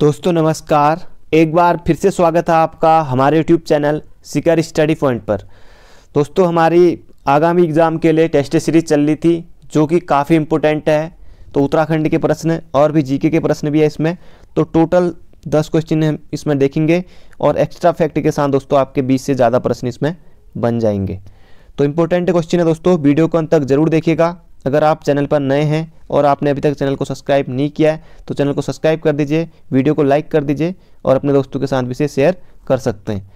दोस्तों नमस्कार एक बार फिर से स्वागत है आपका हमारे YouTube channel Sikar study point पर दोस्तों हमारी आगामी एग्ज़ाम के लिए टेस्ट सीरीज चल रही थी जो कि काफ़ी इम्पोर्टेंट है तो उत्तराखंड के प्रश्न और भी जीके के प्रश्न भी है इसमें तो टोटल दस क्वेश्चन हम इसमें देखेंगे और एक्स्ट्रा फैक्ट के साथ दोस्तों आपके बीस से ज़्यादा प्रश्न इसमें बन जाएंगे तो इम्पोर्टेंट क्वेश्चन है दोस्तों वीडियो को अंत तक जरूर देखिएगा अगर आप चैनल पर नए हैं और आपने अभी तक चैनल को सब्सक्राइब नहीं किया है तो चैनल को सब्सक्राइब कर दीजिए वीडियो को लाइक कर दीजिए और अपने दोस्तों के साथ भी इसे शेयर कर सकते हैं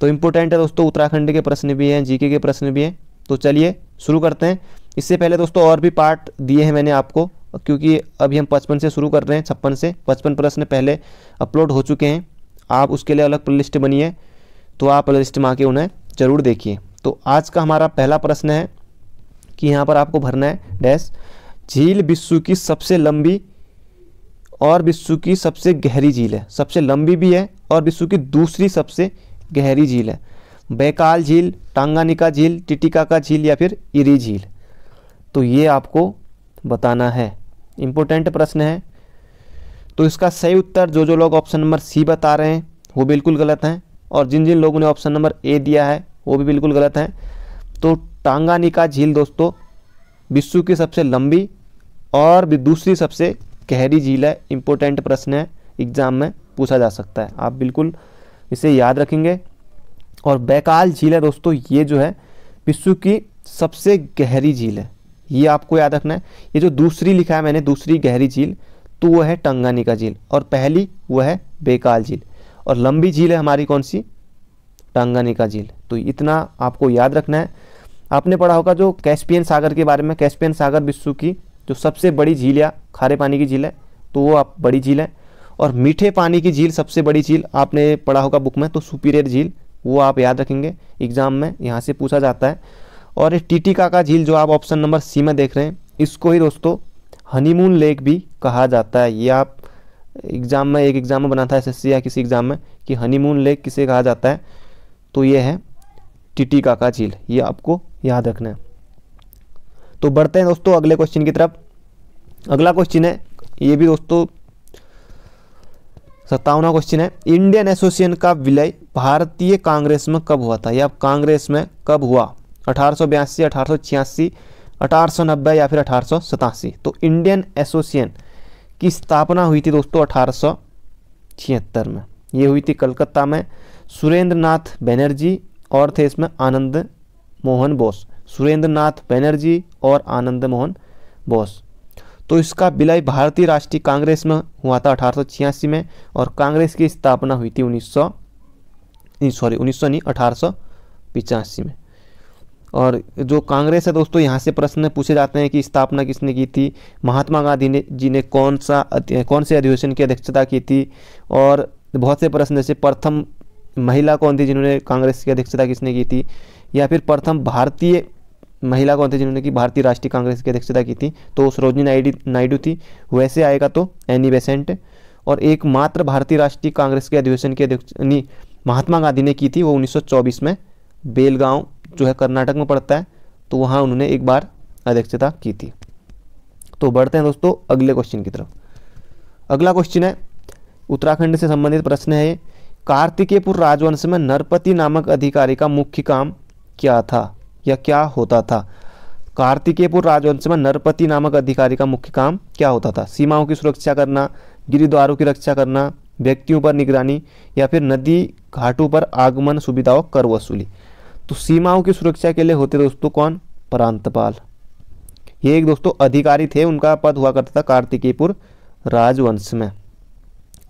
तो इम्पोर्टेंट है दोस्तों उत्तराखंड के प्रश्न भी हैं जीके के प्रश्न भी हैं तो चलिए शुरू करते हैं इससे पहले दोस्तों और भी पार्ट दिए हैं मैंने आपको क्योंकि अभी हम पचपन से शुरू कर रहे हैं छप्पन से पचपन प्रश्न पहले अपलोड हो चुके हैं आप उसके लिए अलग प्ले लिस्ट बनी है तो आप प्ले लिस्ट में आके उन्हें ज़रूर देखिए तो आज का हमारा पहला प्रश्न है कि यहाँ पर आपको भरना है डैश झील विश्व की सबसे लंबी और विश्व की सबसे गहरी झील है सबसे लंबी भी है और विश्व की दूसरी सबसे गहरी झील है बैकाल झील टांगानिका झील टिटिकाका झील या फिर इरी झील तो ये आपको बताना है इम्पोर्टेंट प्रश्न है तो इसका सही उत्तर जो जो लोग ऑप्शन नंबर सी बता रहे हैं वो बिल्कुल गलत हैं और जिन जिन लोगों ने ऑप्शन नंबर ए दिया है वो भी बिल्कुल गलत हैं तो टांगानिका झील दोस्तों विश्व की सबसे लंबी और भी दूसरी सबसे गहरी झील है इम्पोर्टेंट प्रश्न है एग्ज़ाम में पूछा जा सकता है आप बिल्कुल इसे याद रखेंगे और बैकाल झील है दोस्तों ये जो है विश्व की सबसे गहरी झील है ये आपको याद रखना है ये जो दूसरी लिखा है मैंने दूसरी गहरी झील तो वह है टंगानिका झील और पहली वह है बेकाल झील और लंबी झील है हमारी कौन सी टंगानिका झील तो इतना आपको याद रखना है आपने पढ़ा होगा जो कैस्पियन सागर के बारे में कैस्पियन सागर विश्व की जो सबसे बड़ी झील या खारे पानी की झील है तो वो आप बड़ी झील है और मीठे पानी की झील सबसे बड़ी झील आपने पढ़ा होगा बुक में तो सुपीरियर झील वो आप याद रखेंगे एग्जाम में यहाँ से पूछा जाता है और टीटी काका झील जो आप ऑप्शन नंबर सी में देख रहे हैं इसको ही दोस्तों हनीमून लेक भी कहा जाता है ये आप एग्ज़ाम में एक एग्ज़ाम में बना था एसएससी या किसी एग्ज़ाम में कि हनीमून लेक किसे कहा जाता है तो ये है टिटी काका झील ये आपको याद रखना है तो बढ़ते हैं दोस्तों अगले क्वेश्चन की तरफ अगला क्वेश्चन है ये भी दोस्तों सत्तावना क्वेश्चन है इंडियन एसोसिएशन का विलय भारतीय कांग्रेस में कब हुआ था या कांग्रेस में कब हुआ अठारह सौ बयासी अठारह छियासी अठारह सौ नब्बे या फिर अठारह सतासी तो इंडियन एसोसिएशन की स्थापना हुई थी दोस्तों अठारह छिहत्तर में ये हुई थी कलकत्ता में सुरेंद्र नाथ बनर्जी और थे इसमें आनंद मोहन बोस सुरेंद्र नाथ बनर्जी और आनंद मोहन बोस तो इसका विलय भारतीय राष्ट्रीय कांग्रेस में हुआ था अठारह में और कांग्रेस की स्थापना हुई थी उन्नीस सॉरी उन्नीस सौ नहीं अठारह में और जो कांग्रेस है दोस्तों यहाँ से प्रश्न पूछे जाते हैं कि स्थापना किसने की थी महात्मा गांधी ने जी ने कौन सा कौन से अधिवेशन की अध्यक्षता की थी और बहुत से प्रश्न जैसे प्रथम महिला कौन थी जिन्होंने कांग्रेस की अध्यक्षता किसने की थी या फिर प्रथम भारतीय महिला कौन थी जिन्होंने की भारतीय राष्ट्रीय कांग्रेस की अध्यक्षता की थी तो सरोजनी नायडू नायडू थी वैसे आएगा तो एनी बेसेंट और एक मात्र भारतीय राष्ट्रीय कांग्रेस के अधिवेशन की अध्यक्ष महात्मा गांधी ने की थी वो 1924 में बेलगांव जो है कर्नाटक में पड़ता है तो वहाँ उन्होंने एक बार अध्यक्षता की थी तो बढ़ते हैं दोस्तों अगले क्वेश्चन की तरफ अगला क्वेश्चन है उत्तराखंड से संबंधित प्रश्न है कार्तिकेयपुर राजवंश में नरपति नामक अधिकारी का मुख्य काम क्या था या क्या होता था कार्तिकेयपुर राजवंश में नरपति नामक अधिकारी का मुख्य काम क्या होता था सीमाओं की सुरक्षा करना गिरिद्वारों की रक्षा करना व्यक्तियों पर निगरानी या फिर नदी घाटों पर आगमन सुविधाओं कर वसूली तो सीमाओं की सुरक्षा के लिए होते दोस्तों कौन प्रांतपाल ये एक दोस्तों अधिकारी थे उनका पद हुआ करता था कार्तिकेयपुर राजवंश में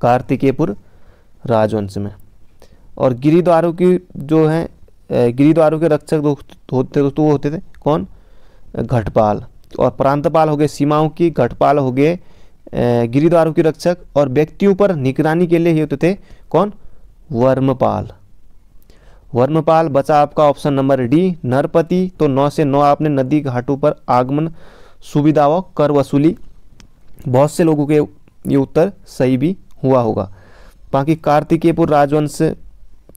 कार्तिकेयपुर राजवंश में और गिरिद्वारों की जो है गिरिद्वारों के रक्षक होते दोस्तों वो होते थे कौन घटपाल और प्रांतपाल हो गए सीमाओं की घटपाल हो गए गिरिद्वारों के रक्षक और व्यक्तियों पर निगरानी के लिए ही होते थे कौन वर्मपाल वर्मपाल बचा आपका ऑप्शन नंबर डी नरपति तो नौ से नौ आपने नदी घाटों पर आगमन सुविधा व कर वसूली बहुत से लोगों के ये उत्तर सही भी हुआ होगा बाकी कार्तिकेयपुर राजवंश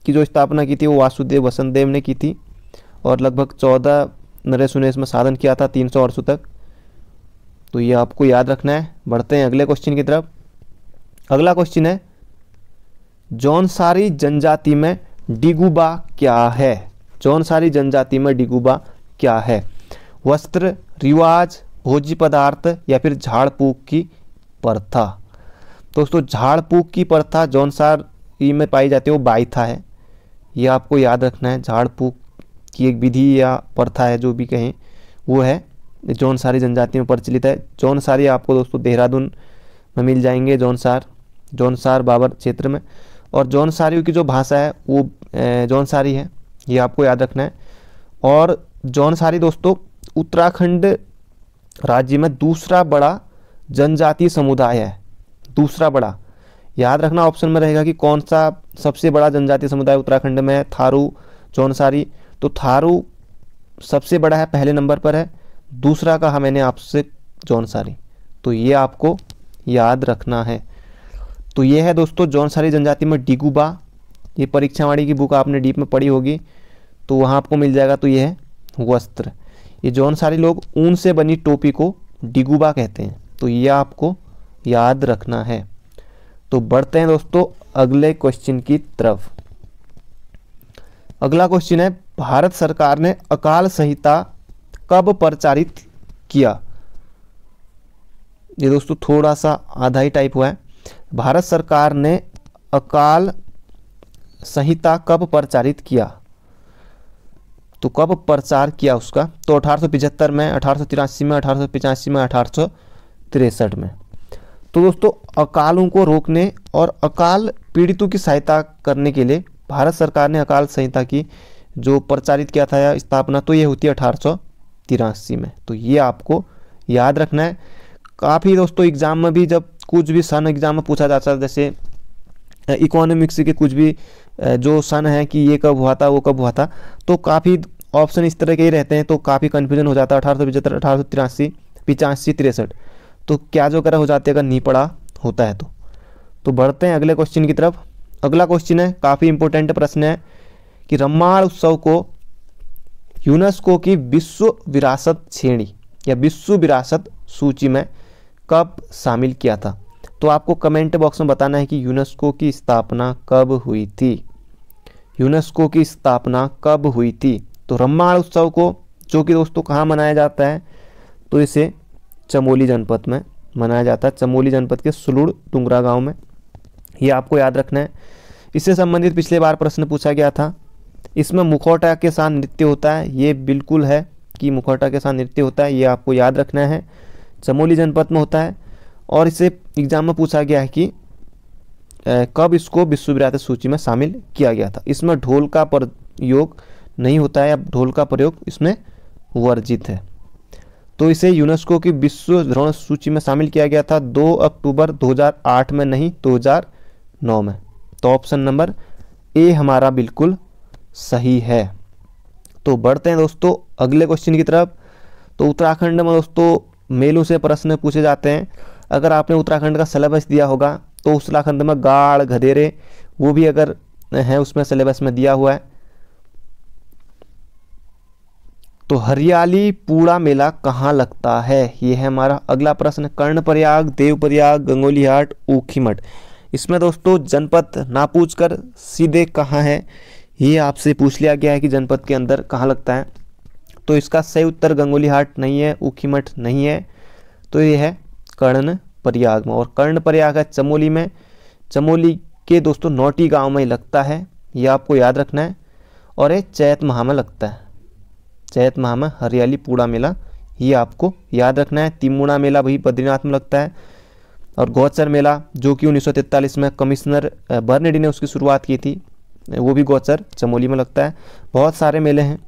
की जो स्थापना की थी वो वासुदेव वसंतदेव ने की थी और लगभग चौदह नरेश ने इसमें साधन किया था तीन सौ वर्षों तक तो ये आपको याद रखना है बढ़ते हैं अगले क्वेश्चन की तरफ अगला क्वेश्चन है जौनसारी जनजाति में डिगुबा क्या है जौनसारी जनजाति में डिगुबा क्या है वस्त्र रिवाज भोज्य पदार्थ या फिर झाड़ की प्रथा दोस्तों झाड़ की प्रथा जौन सार में पाई जाती है वो बाइथा है ये आपको याद रखना है झाड़ की एक विधि या प्रथा है जो भी कहें वो है जौन सारी जनजाति में प्रचलित है जौन सारी आपको दोस्तों देहरादून में मिल जाएंगे जौन सार जौन सार बाबर क्षेत्र में और जौन सारियों की जो भाषा है वो जौन सारी है ये आपको याद रखना है और जौन सारी दोस्तों उत्तराखंड राज्य में दूसरा बड़ा जनजातीय समुदाय है दूसरा बड़ा याद रखना ऑप्शन में रहेगा कि कौन सा सबसे बड़ा जनजातीय समुदाय उत्तराखंड में है थारू चौनसारी तो थारू सबसे बड़ा है पहले नंबर पर है दूसरा कहा मैंने आपसे जौनसारी तो ये आपको याद रखना है तो ये है दोस्तों जौनसारी जनजाति में डिगुबा ये परीक्षावाणी की बुक आपने डीप में पढ़ी होगी तो वहाँ आपको मिल जाएगा तो ये है वस्त्र ये जौनसारी लोग ऊन से बनी टोपी को डिगुबा कहते हैं तो ये आपको याद रखना है तो बढ़ते हैं दोस्तों अगले क्वेश्चन की तरफ अगला क्वेश्चन है भारत सरकार ने अकाल संहिता कब प्रचारित किया ये दोस्तों थोड़ा सा आधा ही टाइप हुआ है भारत सरकार ने अकाल संहिता कब प्रचारित किया तो कब प्रचार किया उसका तो अठारह में अठारह में अठारह में अठारह में तो दोस्तों अकालों को रोकने और अकाल पीड़ितों की सहायता करने के लिए भारत सरकार ने अकाल संहिता की जो प्रचारित किया था स्थापना तो ये होती है अठारह में तो ये आपको याद रखना है काफ़ी दोस्तों एग्ज़ाम में भी जब कुछ भी सन एग्ज़ाम में पूछा जाता है जैसे इकोनॉमिक्स के कुछ भी जो सन है कि ये कब हुआ था वो कब हुआ था तो काफ़ी ऑप्शन इस तरह के ही रहते हैं तो काफ़ी कन्फ्यूजन हो जाता है अठारह सौ पचहत्तर अठारह सौ तिरासी पिचासी तिरसठ तो क्या जो करा हो जाती है अगर नहीं पढ़ा होता है तो तो बढ़ते हैं अगले क्वेश्चन की तरफ अगला क्वेश्चन है काफ़ी इंपॉर्टेंट प्रश्न है कि रम्मा उत्सव को यूनेस्को की विश्व विरासत श्रेणी या विश्व विरासत सूची में कब शामिल किया था तो आपको कमेंट बॉक्स में बताना है कि यूनेस्को की स्थापना कब हुई थी यूनेस्को की स्थापना कब हुई थी तो रम्माण उत्सव को जो कि दोस्तों कहाँ मनाया जाता है तो इसे चमोली जनपद में मनाया जाता है चमोली जनपद के सुलुड़ टुंगरा गाँव में ये आपको याद रखना है इससे संबंधित पिछले बार प्रश्न पूछा गया था इसमें मुखौटा के साथ नृत्य होता है ये बिल्कुल है कि मुखौटा के साथ नृत्य होता है ये आपको याद रखना है चमोली जनपद में होता है और इसे एग्जाम में पूछा गया है कि कब इसको विश्वविद्यालय सूची में शामिल किया गया था इसमें ढोल का प्रयोग नहीं होता है अब ढोल का प्रयोग इसमें वर्जित है तो इसे यूनेस्को की विश्व धरोहर सूची में शामिल किया गया था 2 अक्टूबर 2008 में नहीं 2009 में तो ऑप्शन नंबर ए हमारा बिल्कुल सही है तो बढ़ते हैं दोस्तों अगले क्वेश्चन की तरफ तो उत्तराखंड में दोस्तों मेलों से प्रश्न पूछे जाते हैं अगर आपने उत्तराखंड का सिलेबस दिया होगा तो उत्तराखंड में गाढ़ गधेरे वो भी अगर है उसमें सिलेबस में दिया हुआ है तो हरियाली पूरा मेला कहाँ लगता है ये है हमारा अगला प्रश्न कर्णप्रयाग देवप्रयाग गंगोली हाट ऊखी मठ इसमें दोस्तों जनपद ना पूछकर सीधे कहाँ है ये आपसे पूछ लिया गया है कि जनपद के अंदर कहाँ लगता है तो इसका सही उत्तर गंगोली हाट नहीं है ऊखी मठ नहीं है तो ये है कर्ण प्रयाग में और कर्ण प्रयाग है चमोली में चमोली के दोस्तों नौटी गांव में लगता है ये आपको याद रखना है और ये चैत माह में लगता है चैत माह में हरियाली पूड़ा मेला ये आपको याद रखना है तिमुड़ा मेला भी बद्रीनाथ में लगता है और गौचर मेला जो कि उन्नीस में कमिश्नर बर्नेडी ने उसकी शुरुआत की थी वो भी गौचर चमोली में लगता है बहुत सारे मेले हैं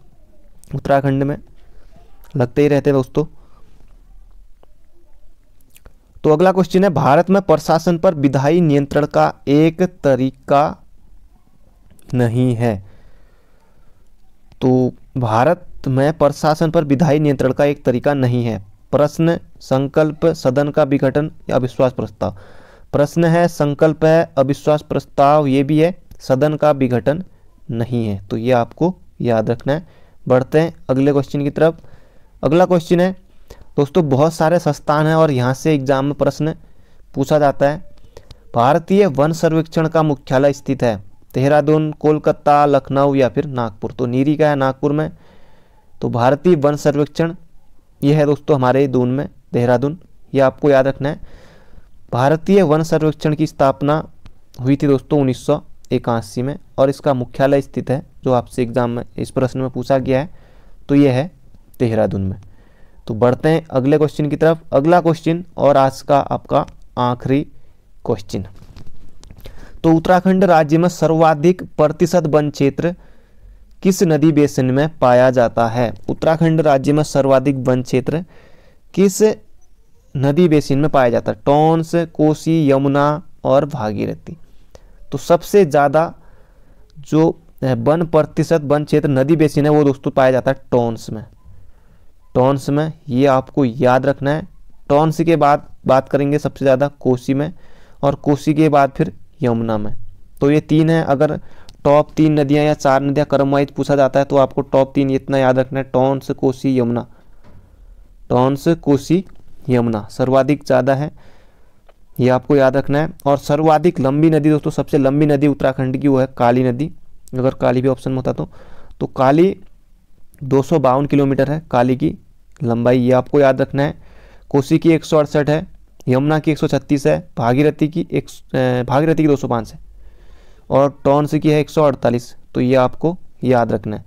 उत्तराखंड में लगते ही रहते हैं दोस्तों तो अगला क्वेश्चन है भारत में प्रशासन पर विधायी नियंत्रण का एक तरीका नहीं है तो भारत में प्रशासन पर विधायी नियंत्रण का एक तरीका नहीं है प्रश्न संकल्प सदन का विघटन या अविश्वास प्रस्ताव प्रश्न है संकल्प है अविश्वास प्रस्ताव ये भी है सदन का विघटन नहीं है तो ये आपको याद रखना है बढ़ते हैं अगले क्वेश्चन की तरफ अगला क्वेश्चन है दोस्तों बहुत सारे संस्थान हैं और यहाँ से एग्जाम में प्रश्न पूछा जाता है भारतीय वन सर्वेक्षण का मुख्यालय स्थित है देहरादून कोलकाता लखनऊ या फिर नागपुर तो नीरी का है नागपुर में तो भारतीय वन सर्वेक्षण यह है दोस्तों हमारे दून में देहरादून यह आपको याद रखना है भारतीय वन सर्वेक्षण की स्थापना हुई थी दोस्तों उन्नीस इक्यासी में और इसका मुख्यालय स्थित है जो आपसे एग्जाम में इस प्रश्न में पूछा गया है तो यह है देहरादून में तो बढ़ते हैं अगले क्वेश्चन की तरफ अगला क्वेश्चन और आज का आपका आखिरी क्वेश्चन तो उत्तराखंड राज्य में सर्वाधिक प्रतिशत वन क्षेत्र किस नदी बेसिन में पाया जाता है उत्तराखंड राज्य में सर्वाधिक वन क्षेत्र किस नदी बेसिन में पाया जाता है टोंस कोसी यमुना और भागीरथी तो सबसे ज़्यादा जो वन प्रतिशत वन क्षेत्र नदी बेसिन है वो दोस्तों पाया जाता है टोंस में टोंस में ये आपको याद रखना है टोंस के बाद बात करेंगे सबसे ज़्यादा कोसी में और कोसी के बाद फिर यमुना में तो ये तीन है अगर टॉप तीन नदियाँ या चार नदियाँ क्रम वाइज पूछा जाता है तो आपको टॉप तीन इतना याद रखना है टॉन्स कोसी यमुना टॉन्स कोसी यमुना सर्वाधिक ज़्यादा है ये आपको याद रखना है और सर्वाधिक लंबी नदी दोस्तों सबसे लंबी नदी उत्तराखंड की वो है काली नदी अगर काली भी ऑप्शन में होता तो तो काली दो किलोमीटर है काली की लंबाई ये आपको याद रखना है कोसी की एक है यमुना की एक है भागीरथी की एक भागीरथी की 205 है और टॉन्स की है 148 तो ये आपको याद रखना है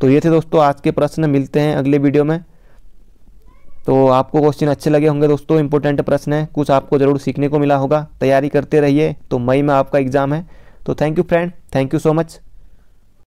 तो ये थे दोस्तों आज के प्रश्न मिलते हैं अगले वीडियो में तो आपको क्वेश्चन अच्छे लगे होंगे दोस्तों इंपॉर्टेंट प्रश्न है कुछ आपको ज़रूर सीखने को मिला होगा तैयारी करते रहिए तो मई में आपका एग्ज़ाम है तो thank you friend thank you so much